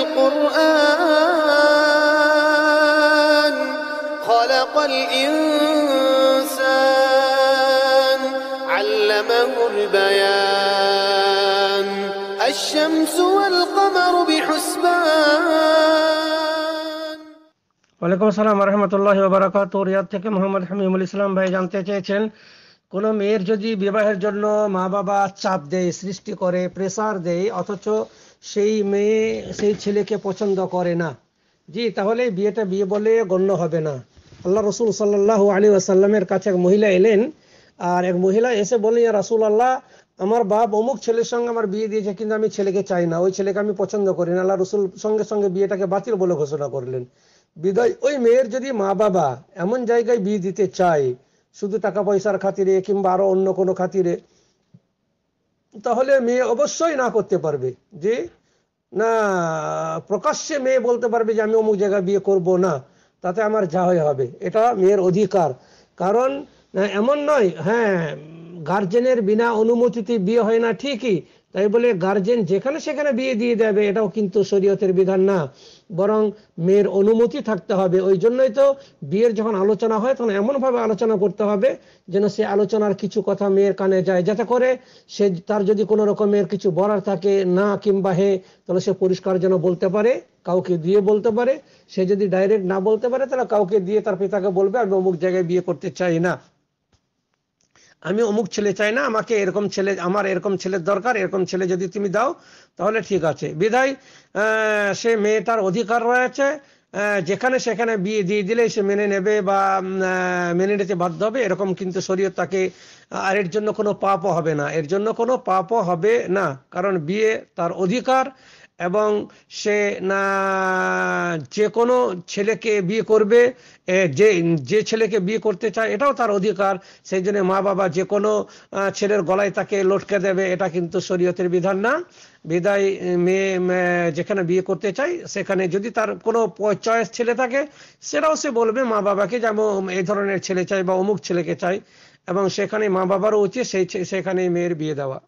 القرآن خلق الإنسان علمه البيان الشمس والقمر بحسبان ওয়ালাইকুম আসসালাম রহমতুল্লাহ বারাকাত রিয়াদ থেকে মোহাম্মদ হামিমুল ইসলাম ভাই জানতে চেয়েছেন কোনো মেয়ের যদি বিবাহের জন্য মা বাবা চাপ দেয় সৃষ্টি করে প্রেসার দেয় অথচ সেই মেয়ে সেই ছেলেকে পছন্দ করে না জি তাহলে বিয়েটা বিয়ে বলে গণ্য হবে না আল্লাহ রসুল সাল্লাহ আলী আসাল্লামের কাছে এক মহিলা এলেন আর এক মহিলা এসে বলে রাসুল আল্লাহ আমার বাপ অমুক ছেলের সঙ্গে আমার বিয়ে দিয়েছে কিন্তু আমি ছেলেকে চাই না ওই ছেলেকে আমি পছন্দ করি না আল্লাহ রসুল সঙ্গে সঙ্গে বিয়েটাকে বাতিল বলে ঘোষণা করলেন বিদয় ওই মেয়ের যদি মা বাবা এমন জায়গায় বিয়ে দিতে চায় শুধু টাকা পয়সার খাতিরে কিংবা আরো অন্য কোনো খাতিরে তাহলে মেয়ে অবশ্যই না করতে পারবে যে না প্রকাশ্যে মেয়ে বলতে পারবে যে আমি অমুক জায়গায় বিয়ে করব না তাতে আমার যা হয় হবে এটা মেয়ের অধিকার কারণ এমন নয় হ্যাঁ গার্জেনের বিনা অনুমতিতে বিয়ে হয় না ঠিকই তাই বলে গার্জেন যেখানে সেখানে বিয়ে দিয়ে দেবে এটাও কিন্তু শরীয়তের বিধান না বরং মেয়ের অনুমতি থাকতে হবে ওই জন্যই তো বিয়ের যখন আলোচনা হয় তখন এমনভাবে আলোচনা করতে হবে যেন সে আলোচনার কিছু কথা মেয়ের কানে যায় যাতে করে সে তার যদি কোনো রকমের কিছু বলার থাকে না কিংবা হে তাহলে সে পরিষ্কার যেন বলতে পারে কাউকে দিয়ে বলতে পারে সে যদি ডাইরেক্ট না বলতে পারে তাহলে কাউকে দিয়ে তার পিতাকে বলবে আমি অমুক জায়গায় বিয়ে করতে চাই না আমি অমুক ছেলে চাই না আমাকে এরকম ছেলে আমার এরকম ছেলের দরকার এরকম ছেলে যদি তুমি দাও তাহলে ঠিক আছে বিধায় সে মেয়েটার অধিকার রয়েছে যেখানে সেখানে বিয়ে দিয়ে দিলে সে মেনে নেবে বা মেনে নিতে বাধ্য হবে এরকম কিন্তু শরীর তাকে আর এর জন্য কোনো পাপও হবে না এর জন্য কোনো পাপও হবে না কারণ বিয়ে তার অধিকার এবং সে না যে কোনো ছেলেকে বিয়ে করবে যে যে ছেলেকে বিয়ে করতে চায় এটাও তার অধিকার সেই জন্য মা বাবা যে কোনো ছেলের গলায় তাকে লটকে দেবে এটা কিন্তু শরীয়তের বিধান না বিদায় মেয়ে যেখানে বিয়ে করতে চাই সেখানে যদি তার কোনো চয়েস ছেলে থাকে সেটাও সে বলবে মা বাবাকে যেমন এই ধরনের ছেলে চাই বা অমুক ছেলেকে চাই এবং সেখানে মা বাবারও উচিত সেই সেখানে মেয়ের বিয়ে দেওয়া